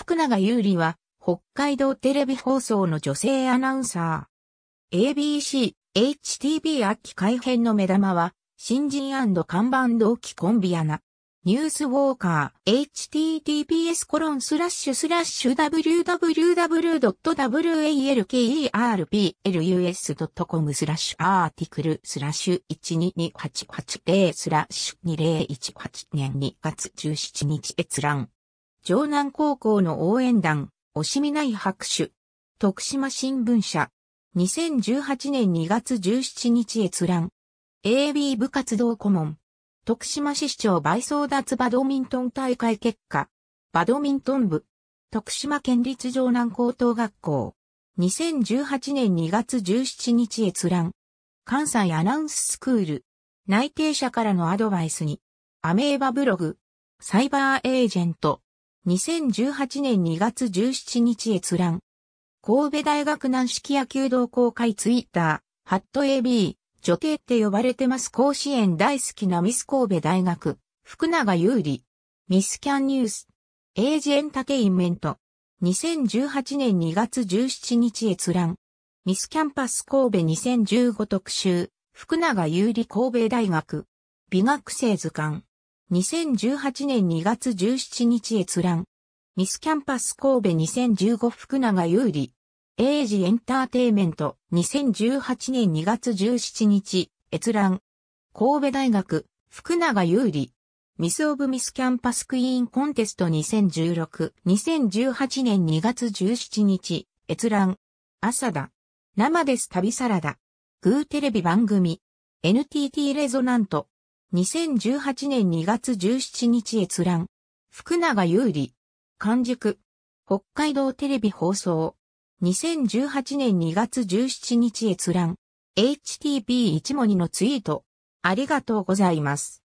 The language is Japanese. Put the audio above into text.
福永優里は、北海道テレビ放送の女性アナウンサー。ABC、HTB 秋改編の目玉は、新人看板同期コンビアナ。ニュースウォーカー、https コロンスラッシュスラッシュ www.walkerplus.com スラッシュアーティクルスラッシュ12288スラッシュ2018年2月17日閲覧。城南高校の応援団、惜しみない拍手。徳島新聞社。2018年2月17日閲覧。AB 部活動顧問。徳島市市長倍争奪バドミントン大会結果。バドミントン部。徳島県立城南高等学校。2018年2月17日閲覧。関西アナウンススクール。内定者からのアドバイスに。アメーバブログ。サイバーエージェント。2018年2月17日閲覧。神戸大学軟式野球同好会ツイッター、ハット AB、女帝って呼ばれてます甲子園大好きなミス神戸大学、福永優里。ミスキャンニュース。エージエンタテインメント。2018年2月17日閲覧。ミスキャンパス神戸2015特集、福永優里神戸大学。美学生図鑑。2018年2月17日閲覧。ミスキャンパス神戸2015福永優里。エイジエンターテイメント2018年2月17日閲覧。神戸大学福永優里。ミスオブミスキャンパスクイーンコンテスト2016、2018年2月17日、閲覧。朝だ。生です旅サラダ。グーテレビ番組。NTT レゾナント。2018年2月17日閲覧。福永優里。完熟。北海道テレビ放送。2018年2月17日閲覧。http 一文字のツイート。ありがとうございます。